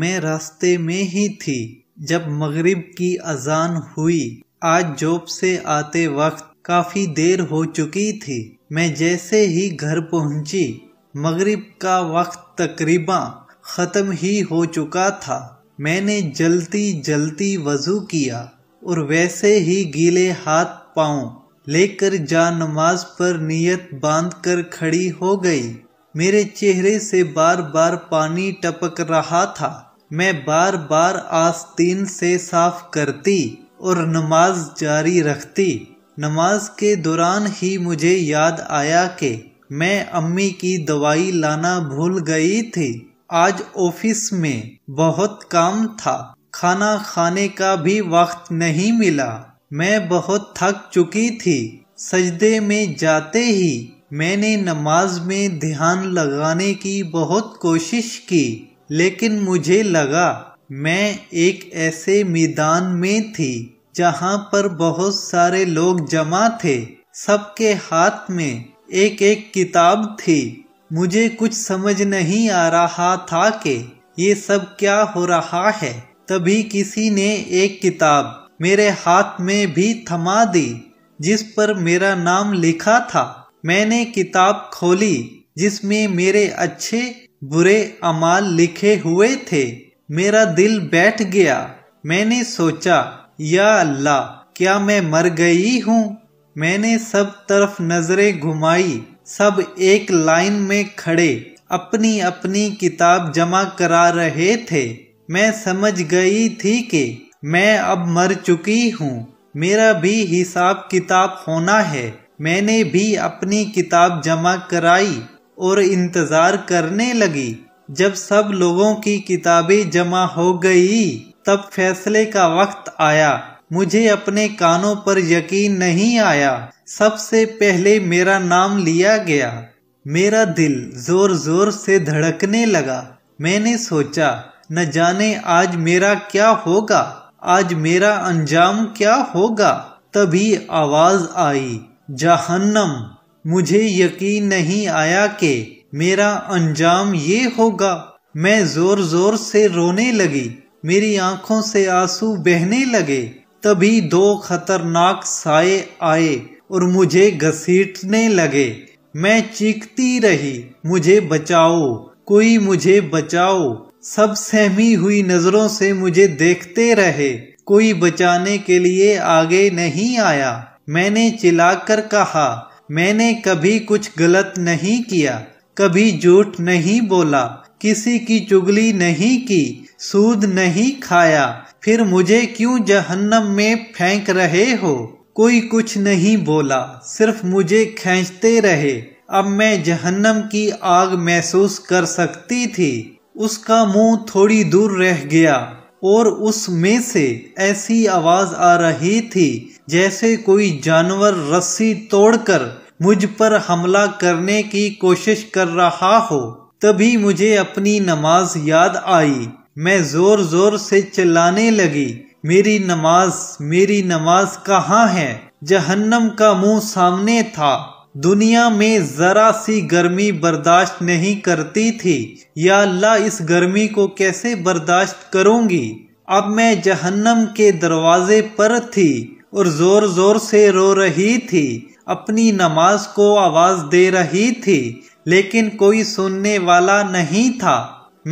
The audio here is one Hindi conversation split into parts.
मैं रास्ते में ही थी जब मगरिब की अजान हुई आज जॉब से आते वक्त काफ़ी देर हो चुकी थी मैं जैसे ही घर पहुंची मगरिब का वक्त तकरीबा ख़त्म ही हो चुका था मैंने जलती जलती वज़ू किया और वैसे ही गीले हाथ पाँव लेकर जा नमाज पर नियत बांध कर खड़ी हो गई मेरे चेहरे से बार बार पानी टपक रहा था मैं बार बार आस्तीन से साफ करती और नमाज जारी रखती नमाज के दौरान ही मुझे याद आया कि मैं अम्मी की दवाई लाना भूल गई थी आज ऑफिस में बहुत काम था खाना खाने का भी वक्त नहीं मिला मैं बहुत थक चुकी थी सजदे में जाते ही मैंने नमाज में ध्यान लगाने की बहुत कोशिश की लेकिन मुझे लगा मैं एक ऐसे मैदान में थी जहाँ पर बहुत सारे लोग जमा थे सबके हाथ में एक एक किताब थी मुझे कुछ समझ नहीं आ रहा था कि ये सब क्या हो रहा है तभी किसी ने एक किताब मेरे हाथ में भी थमा दी जिस पर मेरा नाम लिखा था मैंने किताब खोली जिसमें मेरे अच्छे बुरे अमाल लिखे हुए थे मेरा दिल बैठ गया मैंने सोचा या अल्लाह क्या मैं मर गई हूँ मैंने सब तरफ नजरें घुमाई सब एक लाइन में खड़े अपनी अपनी किताब जमा करा रहे थे मैं समझ गई थी कि मैं अब मर चुकी हूँ मेरा भी हिसाब किताब होना है मैंने भी अपनी किताब जमा कराई और इंतज़ार करने लगी जब सब लोगों की किताबें जमा हो गई तब फैसले का वक्त आया मुझे अपने कानों पर यकीन नहीं आया सबसे पहले मेरा नाम लिया गया मेरा दिल जोर जोर से धड़कने लगा मैंने सोचा न जाने आज मेरा क्या होगा आज मेरा अंजाम क्या होगा तभी आवाज आई जहन्नम मुझे यकीन नहीं आया कि मेरा अंजाम ये होगा मैं जोर जोर से रोने लगी मेरी आंखों से आंसू बहने लगे तभी दो खतरनाक साए आए और मुझे घसीटने लगे मैं चीखती रही मुझे बचाओ कोई मुझे बचाओ सब सहमी हुई नजरों से मुझे देखते रहे कोई बचाने के लिए आगे नहीं आया मैंने चिल्लाकर कहा मैंने कभी कुछ गलत नहीं किया कभी झूठ नहीं बोला किसी की चुगली नहीं की सूद नहीं खाया फिर मुझे क्यों जहन्नम में फेंक रहे हो कोई कुछ नहीं बोला सिर्फ मुझे खींचते रहे अब मैं जहन्नम की आग महसूस कर सकती थी उसका मुंह थोड़ी दूर रह गया और उसमें से ऐसी आवाज आ रही थी जैसे कोई जानवर रस्सी तोड़कर मुझ पर हमला करने की कोशिश कर रहा हो तभी मुझे अपनी नमाज याद आई मैं जोर जोर से चिल्लाने लगी मेरी नमाज मेरी नमाज कहाँ है जहन्नम का मुंह सामने था दुनिया में ज़रा सी गर्मी बर्दाश्त नहीं करती थी या अल्लाह इस गर्मी को कैसे बर्दाश्त करूंगी अब मैं जहन्नम के दरवाजे पर थी और जोर जोर से रो रही थी अपनी नमाज को आवाज दे रही थी लेकिन कोई सुनने वाला नहीं था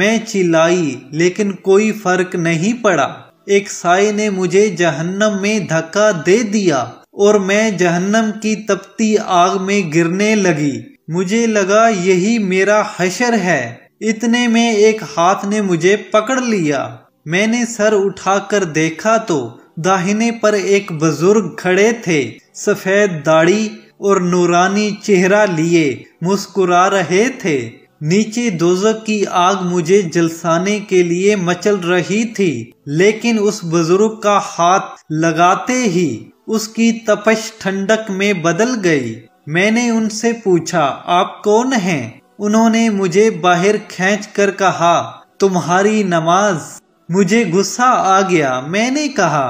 मैं चिल्लाई लेकिन कोई फर्क नहीं पड़ा एक साय ने मुझे जहन्नम में धक्का दे दिया और मैं जहन्नम की तपती आग में गिरने लगी मुझे लगा यही मेरा हशर है इतने में एक हाथ ने मुझे पकड़ लिया मैंने सर उठाकर देखा तो दाहिने पर एक बुजुर्ग खड़े थे सफेद दाढ़ी और नूरानी चेहरा लिए मुस्कुरा रहे थे नीचे दोजक की आग मुझे जलसाने के लिए मचल रही थी लेकिन उस बुजुर्ग का हाथ लगाते ही उसकी तपश ठंडक में बदल गई मैंने उनसे पूछा आप कौन हैं उन्होंने मुझे बाहर खेच कर कहा तुम्हारी नमाज मुझे गुस्सा आ गया मैंने कहा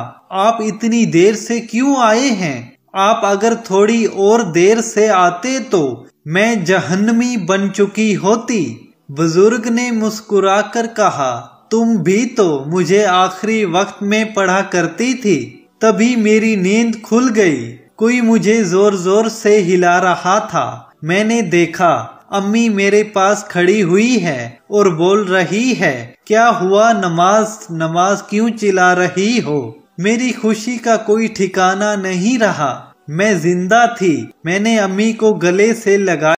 आप इतनी देर से क्यों आए हैं आप अगर थोड़ी और देर से आते तो मैं जहन्नमी बन चुकी होती बुजुर्ग ने मुस्कुरा कर कहा तुम भी तो मुझे आखिरी वक्त में पढ़ा करती थी तभी मेरी नींद खुल गई कोई मुझे जोर जोर से हिला रहा था मैंने देखा अम्मी मेरे पास खड़ी हुई है और बोल रही है क्या हुआ नमाज नमाज क्यों चिल्ला रही हो मेरी खुशी का कोई ठिकाना नहीं रहा मैं जिंदा थी मैंने अम्मी को गले से लगा